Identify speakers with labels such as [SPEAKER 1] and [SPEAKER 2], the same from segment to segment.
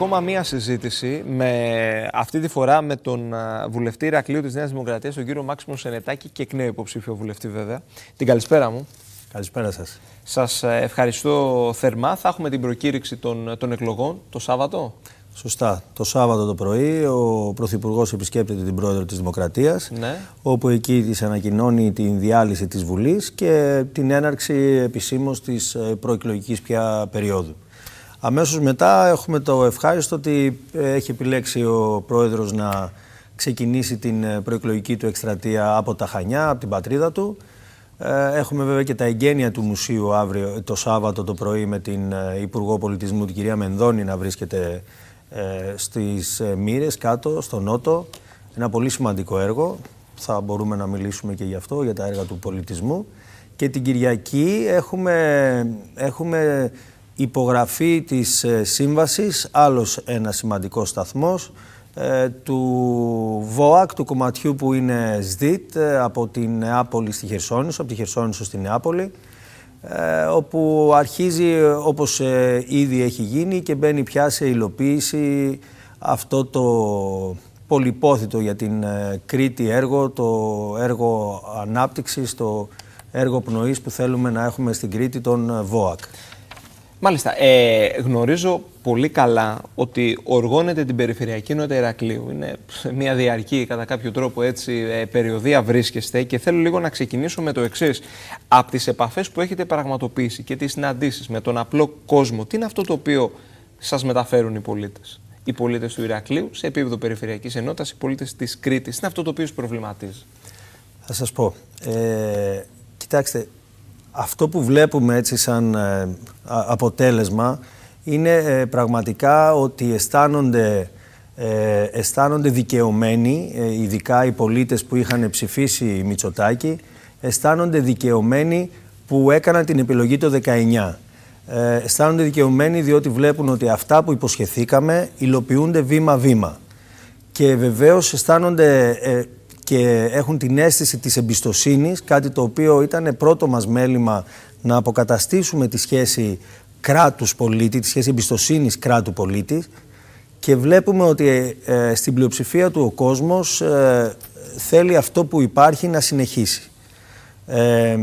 [SPEAKER 1] Ακόμα μία συζήτηση, με, αυτή τη φορά με τον βουλευτή Ρακλείου της Νέας Δημοκρατίας, τον κύριο Μάξιμο Σενετάκη και εκ νέου υποψήφιο βουλευτή, βέβαια. Την καλησπέρα μου. Καλησπέρα σας. Σας ε, ευχαριστώ θερμά. Θα έχουμε την προκήρυξη των, των εκλογών το Σάββατο.
[SPEAKER 2] Σωστά. Το Σάββατο το πρωί ο Πρωθυπουργός επισκέπτεται την πρόεδρο της Δημοκρατίας, ναι. όπου εκεί της ανακοινώνει την διάλυση της Βουλής και την έναρξη επισήμως της ε, προεκλογικής πια περίοδου. Αμέσως μετά έχουμε το ευχάριστο ότι ε, έχει επιλέξει ο πρόεδρος να ξεκινήσει την ε, προεκλογική του εκστρατεία από τα Χανιά, από την πατρίδα του. Ε, έχουμε βέβαια και τα εγγένεια του μουσείου αύριο το Σάββατο το πρωί με την Υπουργό Πολιτισμού, την κυρία Μενδώνη, να βρίσκεται στις Μύρες κάτω, στο Νότο. Ένα πολύ σημαντικό έργο. Θα μπορούμε να μιλήσουμε και γι' αυτό, για τα έργα του πολιτισμού. Και την Κυριακή έχουμε, έχουμε υπογραφή της ε, σύμβασης, άλλος ένας σημαντικός σταθμός ε, του ΒΟΑΚ, του κομματιού που είναι ΣΔΙΤ ε, από την Νεάπολη στη Χερσόνησο, από τη Χερσόνησο στη Νεάπολη όπου αρχίζει όπως ήδη έχει γίνει και μπαίνει πια σε υλοποίηση αυτό το πολυπόθητο για την Κρήτη έργο, το έργο ανάπτυξης, το έργο πνοής που θέλουμε να έχουμε στην Κρήτη, τον ΒΟΑΚ.
[SPEAKER 1] Μάλιστα. Ε, γνωρίζω πολύ καλά ότι οργώνεται την Περιφερειακή Ενότητα Ηρακλείου. Είναι μια διαρκή, κατά κάποιο τρόπο, έτσι, ε, περιοδία βρίσκεστε και θέλω λίγο να ξεκινήσω με το εξής. Από τις επαφές που έχετε πραγματοποιήσει και τις συναντήσεις με τον απλό κόσμο, τι είναι αυτό το οποίο σας μεταφέρουν οι πολίτες. Οι πολίτες του Ηρακλείου, σε επίπεδο Περιφερειακής Ενότητας, οι πολίτες της Κρήτης. Τι είναι αυτό το οποίο προβληματίζει.
[SPEAKER 2] Θα σας πω. Ε, κοιτάξτε, αυτό που βλέπουμε έτσι σαν ε, αποτέλεσμα είναι ε, πραγματικά ότι αισθάνονται, ε, αισθάνονται δικαιωμένοι, ειδικά οι πολίτες που είχαν ψηφίσει Μητσοτάκη, αισθάνονται δικαιωμένοι που έκαναν την επιλογή το 19. Ε, αισθάνονται δικαιωμένοι διότι βλέπουν ότι αυτά που υποσχεθήκαμε υλοποιούνται βήμα-βήμα. Και βεβαίως αισθάνονται και έχουν την αίσθηση της εμπιστοσύνης, κάτι το οποίο ήταν πρώτο μας μέλημα να αποκαταστήσουμε τη σχέση κράτους-πολίτη, τη σχέση εμπιστοσύνης κράτου-πολίτη και βλέπουμε ότι ε, στην πλειοψηφία του ο κόσμος ε, θέλει αυτό που υπάρχει να συνεχίσει. Ε,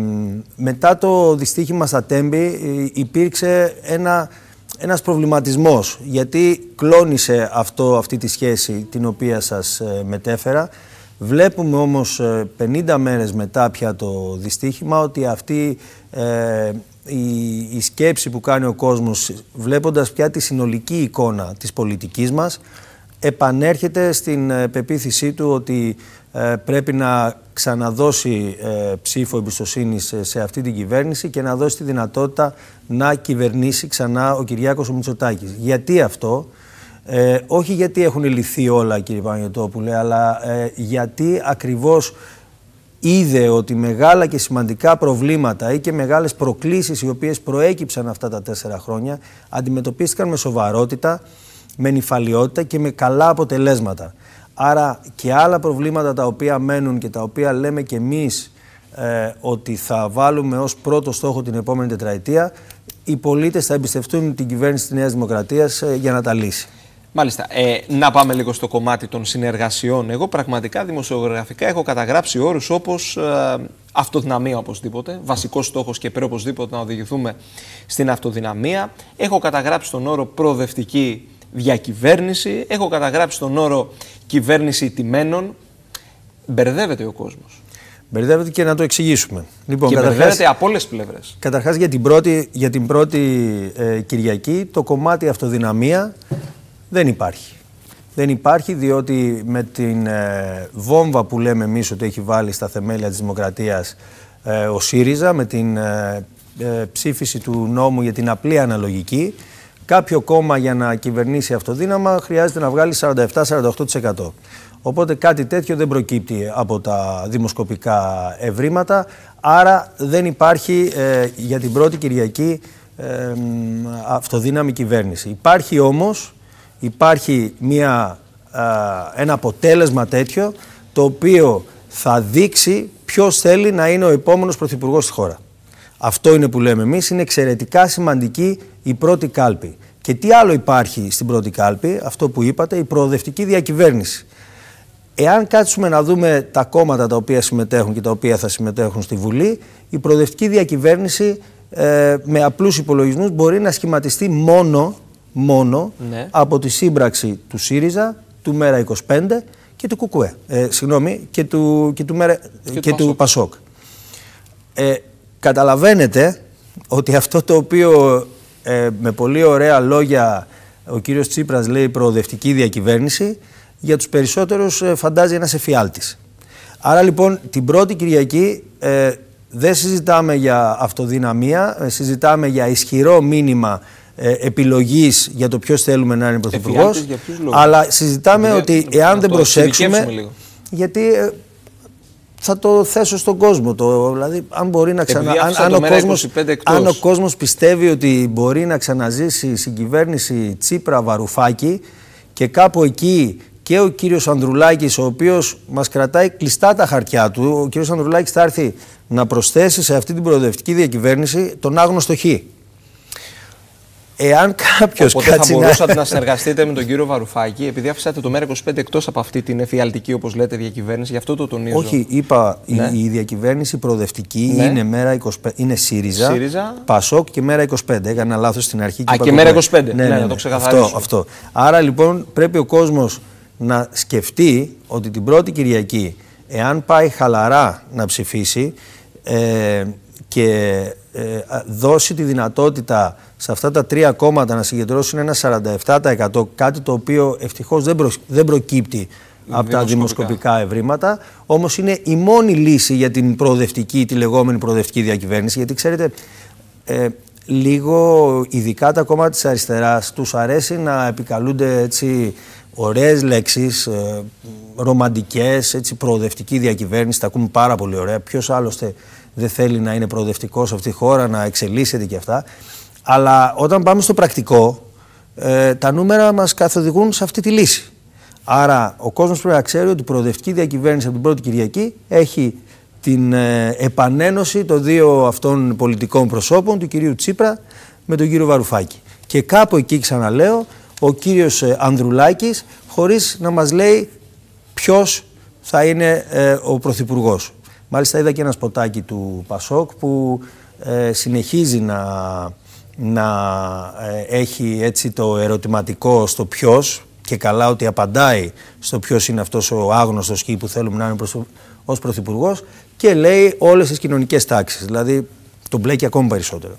[SPEAKER 2] μετά το δυστύχημα στα Τέμπη υπήρξε ένα, ένας προβληματισμός γιατί κλώνησε αυτό, αυτή τη σχέση την οποία σας μετέφερα Βλέπουμε όμως 50 ε, μέρες μετά πια το δυστύχημα ότι αυτή ε, η, η σκέψη που κάνει ο κόσμος βλέποντας πια τη συνολική εικόνα της πολιτικής μας επανέρχεται στην ε, πεποίθησή του ότι πρέπει να ξαναδώσει ψήφο εμπιστοσύνη σε, αυτή την κυβέρνηση και να δώσει τη δυνατότητα να κυβερνήσει ξανά ο Κυριάκος Μητσοτάκης. Γιατί αυτό, ε, όχι γιατί έχουν λυθεί όλα, κύριε Παναγιωτόπουλε, αλλά ε, γιατί ακριβώς είδε ότι μεγάλα και σημαντικά προβλήματα ή και μεγάλες προκλήσεις οι οποίες προέκυψαν αυτά τα τέσσερα χρόνια αντιμετωπίστηκαν με σοβαρότητα, με νυφαλιότητα και με καλά αποτελέσματα. Άρα και άλλα προβλήματα τα οποία μένουν και τα οποία λέμε και εμείς ε, ότι θα βάλουμε ως πρώτο στόχο την επόμενη τετραετία, οι πολίτες θα εμπιστευτούν την κυβέρνηση της Νέας Δημοκρατίας ε, για να τα λύσει.
[SPEAKER 1] Μάλιστα. Ε, να πάμε λίγο στο κομμάτι των συνεργασιών. Εγώ πραγματικά δημοσιογραφικά έχω καταγράψει όρους όπως ε, αυτοδυναμία οπωσδήποτε. Βασικός στόχος και πρέπει οπωσδήποτε να οδηγηθούμε στην αυτοδυναμία. Έχω καταγράψει τον όρο προοδευτική διακυβέρνηση. Έχω καταγράψει τον όρο κυβέρνηση τιμένων. Μπερδεύεται ο κόσμος. Μπερδεύεται και να το εξηγήσουμε. Λοιπόν, και καταρχάς, μπερδεύεται από όλες τις πλευρές. Καταρχάς για
[SPEAKER 2] την πρώτη, για την πρώτη ε, Κυριακή, το κομμάτι αυτοδυναμία δεν υπάρχει. Δεν υπάρχει διότι με την ε, βόμβα που λέμε εμείς ότι έχει βάλει στα θεμέλια της δημοκρατίας ε, ο ΣΥΡΙΖΑ με την ε, ψήφιση του νόμου για την απλή αναλογική κάποιο κόμμα για να κυβερνήσει αυτοδύναμα χρειάζεται να βγάλει 47-48%. Οπότε κάτι τέτοιο δεν προκύπτει από τα δημοσκοπικά ευρήματα. Άρα δεν υπάρχει για την πρώτη Κυριακή αυτοδύναμη κυβέρνηση. Υπάρχει όμως υπάρχει μια, ένα αποτέλεσμα τέτοιο το οποίο θα δείξει ποιος θέλει να είναι ο επόμενος πρωθυπουργός στη χώρα. Αυτό είναι που λέμε εμείς, είναι εξαιρετικά σημαντική η πρώτη κάλπη. Και τι άλλο υπάρχει στην πρώτη κάλπη, αυτό που είπατε, η προοδευτική διακυβέρνηση. Εάν κάτσουμε να δούμε τα κόμματα τα οποία συμμετέχουν και τα οποία θα συμμετέχουν στη Βουλή, η προοδευτική διακυβέρνηση ε, με απλούς υπολογισμούς μπορεί να σχηματιστεί μόνο μόνο ναι. από τη σύμπραξη του ΣΥΡΙΖΑ, του ΜΕΡΑ25 και του ΚΚΕ. Ε, συγγνώμη, και του, και του, ΜΕΡΑ, και, του, ΠΑΣΟΚ. Ε, καταλαβαίνετε ότι αυτό το οποίο ε, με πολύ ωραία λόγια ο κύριος Τσίπρας λέει προοδευτική διακυβέρνηση, για τους περισσότερους ε, φαντάζει ένας εφιάλτης. Άρα λοιπόν την πρώτη Κυριακή δεν συζητάμε για αυτοδυναμία, συζητάμε για ισχυρό μήνυμα ε, επιλογής για το ποιος θέλουμε να είναι πρωθυπουργός. Αλλά συζητάμε ότι εάν δεν προσέξουμε. Γιατί ε, θα το θέσω στον κόσμο. Το, δηλαδή, αν μπορεί να ξανα... αν, ο κόσμος, πιστεύει ότι μπορεί να ξαναζήσει η συγκυβέρνηση Τσίπρα Βαρουφάκη και κάπου εκεί και ο κύριος Ανδρουλάκης, ο οποίος μας κρατάει κλειστά τα χαρτιά του, ο κύριος Ανδρουλάκης θα έρθει να προσθέσει σε αυτή την προοδευτική διακυβέρνηση τον άγνωστο Χ.
[SPEAKER 1] Εάν κάποιος Θα μπορούσατε να συνεργαστείτε με τον κύριο Βαρουφάκη, επειδή αφήσατε το ΜΕΡΑ25 εκτός από αυτή την εφιαλτική, όπως λέτε, διακυβέρνηση, γι' αυτό το τονίζω. Όχι,
[SPEAKER 2] είπα, η, ναι. διακυβέρνηση προοδευτική ναι. είναι, μέρα 25, είναι ΣΥΡΙΖΑ, ΣΥΡΙΖΑ, ΠΑΣΟΚ και ΜΕΡΑ25. Έκανα λάθος στην αρχή. Και Α, και ΜΕΡΑ25. Ναι, ναι, ναι, να το ξεκαθαρίσω. Αυτό, αυτό. Άρα λοιπόν πρέπει ο κόσμος να σκεφτεί ότι την πρώτη Κυριακή, εάν πάει χαλαρά να ψηφίσει. Ε, και ε, δώσει τη δυνατότητα σε αυτά τα τρία κόμματα να συγκεντρώσουν ένα 47% κάτι το οποίο ευτυχώς δεν, δεν προκύπτει από τα δημοσκοπικά ευρήματα. όμως είναι η μόνη λύση για την προοδευτική, τη λεγόμενη προοδευτική διακυβέρνηση. Γιατί ξέρετε, ε, λίγο ειδικά τα κόμματα της αριστεράς τους αρέσει να επικαλούνται έτσι ωραίες λέξεις, ε, ρομαντικές, έτσι, προοδευτική διακυβέρνηση, τα ακούμε πάρα πολύ ωραία. Ποιος άλλωστε δεν θέλει να είναι προοδευτικός σε αυτή τη χώρα, να εξελίσσεται και αυτά. Αλλά όταν πάμε στο πρακτικό, ε, τα νούμερα μας καθοδηγούν σε αυτή τη λύση. Άρα ο κόσμος πρέπει να ξέρει ότι η προοδευτική διακυβέρνηση από την πρώτη Κυριακή έχει την ε, επανένωση των δύο αυτών πολιτικών προσώπων, του κυρίου Τσίπρα με τον κύριο Βαρουφάκη. Και κάπου εκεί ξαναλέω ο κύριος ε, Ανδρουλάκης χωρίς να μας λέει ποιος θα είναι ε, ο Πρωθυπουργός. Μάλιστα είδα και ένα σποτάκι του Πασόκ που ε, συνεχίζει να, να έχει έτσι το ερωτηματικό στο ποιος και καλά ότι απαντάει στο ποιος είναι αυτός ο άγνωστος και που θέλουμε να είναι ως Πρωθυπουργός και λέει όλες τις κοινωνικές τάξεις. Δηλαδή τον μπλέκει ακόμη περισσότερο.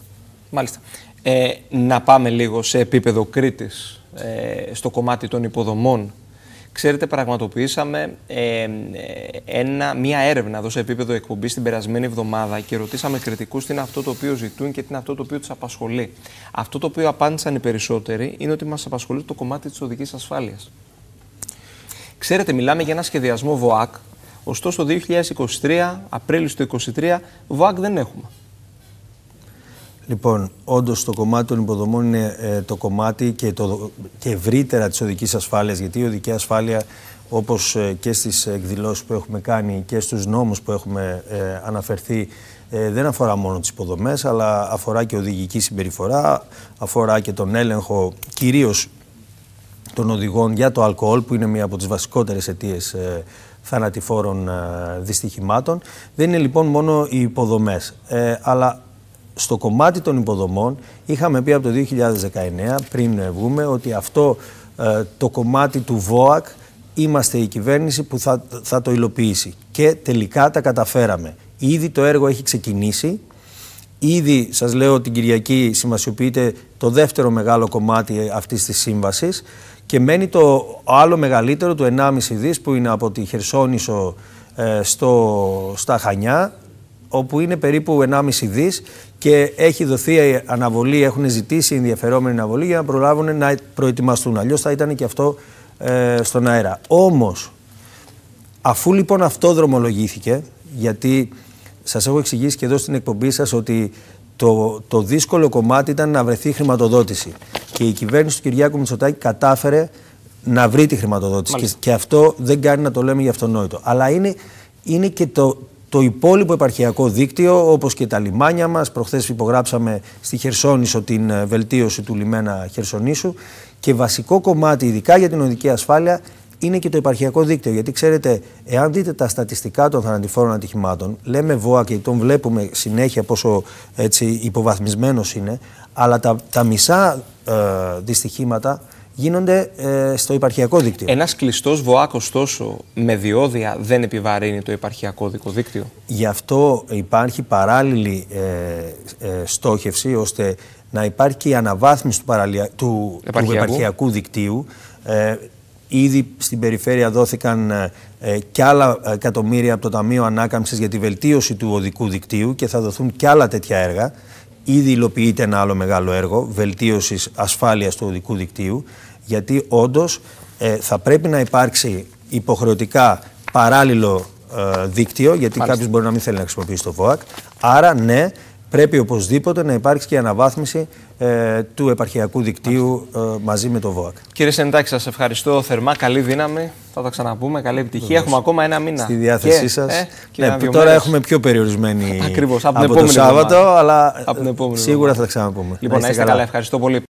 [SPEAKER 1] Μάλιστα. Ε, να πάμε λίγο σε επίπεδο Κρήτης ε, στο κομμάτι των υποδομών. Ξέρετε, πραγματοποιήσαμε ε, ένα, μια έρευνα εδώ σε επίπεδο εκπομπής την περασμένη εβδομάδα και ρωτήσαμε κριτικούς τι είναι αυτό το οποίο ζητούν και τι είναι αυτό το οποίο τους απασχολεί. Αυτό το οποίο απάντησαν οι περισσότεροι είναι ότι μας απασχολεί το κομμάτι της οδικής ασφάλειας. Ξέρετε, μιλάμε για ένα σχεδιασμό ΒΟΑΚ. Ωστόσο, το 2023, Απρίλιο του 2023, ΒΟΑΚ δεν έχουμε.
[SPEAKER 2] Λοιπόν, όντως το κομμάτι των υποδομών είναι ε, το κομμάτι και, το, και ευρύτερα της οδικής ασφάλειας. Γιατί η οδική ασφάλεια, όπως ε, και στις εκδηλώσεις που έχουμε κάνει και στους νόμους που έχουμε ε, αναφερθεί, δεν αφορά μόνο τις υποδομές, αλλά αφορά και οδηγική συμπεριφορά, αφορά και τον έλεγχο κυρίως των οδηγών για το αλκοόλ, που είναι μία από τις βασικότερες αιτίες θανατηφόρων δυστυχημάτων. Δεν είναι λοιπόν μόνο οι υποδομές, αλλά στο κομμάτι των υποδομών είχαμε πει από το 2019 πριν βγούμε ότι αυτό ε, το κομμάτι του ΒΟΑΚ είμαστε η κυβέρνηση που θα, θα το υλοποιήσει και τελικά τα καταφέραμε. Ήδη το έργο έχει ξεκινήσει. Ήδη σας λέω την Κυριακή σημασιοποιείται το δεύτερο μεγάλο κομμάτι αυτής της σύμβασης και μένει το άλλο μεγαλύτερο του 1,5 δις που είναι από τη Χερσόνησο ε, στο, στα Χανιά όπου είναι περίπου 1,5 δις και έχει δοθεί αναβολή, έχουν ζητήσει ενδιαφερόμενη αναβολή για να προλάβουν να προετοιμαστούν. Αλλιώς θα ήταν και αυτό ε, στον αέρα. Όμως, αφού λοιπόν αυτό δρομολογήθηκε, γιατί σας έχω εξηγήσει και εδώ στην εκπομπή σας ότι το, το δύσκολο κομμάτι ήταν να βρεθεί χρηματοδότηση. Και η κυβέρνηση του Κυριάκου Μητσοτάκη κατάφερε να βρει τη χρηματοδότηση. Και, αυτό δεν κάνει να το λέμε για αυτονόητο. Αλλά είναι, είναι και το, το υπόλοιπο επαρχιακό δίκτυο, όπως και τα λιμάνια μας. Προχθές υπογράψαμε στη Χερσόνησο την ε, βελτίωση του λιμένα Χερσονήσου. Και βασικό κομμάτι, ειδικά για την οδική ασφάλεια, είναι και το επαρχιακό δίκτυο. Γιατί ξέρετε, εάν δείτε τα στατιστικά των θανατηφόρων ατυχημάτων, λέμε ΒΟΑ και τον βλέπουμε συνέχεια πόσο υποβαθμισμένος είναι, αλλά τα, τα μισά ε, δυστυχήματα γίνονται ε,
[SPEAKER 1] στο υπαρχιακό δίκτυο. Ένας κλειστός ΒΟΑΚ, τόσο με διόδια δεν επιβαρύνει το υπαρχιακό δίκτυο.
[SPEAKER 2] Γι' αυτό υπάρχει παράλληλη ε, ε, στόχευση ώστε να υπάρχει και η αναβάθμιση του, παραλια... του, του δικτύου. Ε, ήδη στην περιφέρεια δόθηκαν ε, ε και άλλα εκατομμύρια από το Ταμείο Ανάκαμψης για τη βελτίωση του οδικού δικτύου και θα δοθούν και άλλα τέτοια έργα. Ήδη υλοποιείται ένα άλλο μεγάλο έργο βελτίωσης ασφάλειας του οδικού δικτύου γιατί όντως ε, θα πρέπει να υπάρξει υποχρεωτικά παράλληλο ε, δίκτυο, γιατί κάποιος μπορεί να μην θέλει να χρησιμοποιήσει το ΒΟΑΚ. Άρα ναι, πρέπει οπωσδήποτε να υπάρξει και αναβάθμιση ε, του επαρχιακού δικτύου μαζί με το ΒΟΑΚ.
[SPEAKER 1] Κύριε Σεντάκη, σας ευχαριστώ θερμά. Καλή δύναμη. Θα τα ξαναπούμε. Καλή επιτυχία. Έχουμε ακόμα ένα μήνα. Στη διάθεσή σα. ναι, τώρα έχουμε
[SPEAKER 2] πιο περιορισμένη Ακριβώς, από, από το Σάββατο, αλλά σίγουρα θα τα ξαναπούμε. Λοιπόν, να είστε, καλά.
[SPEAKER 1] Ευχαριστώ πολύ.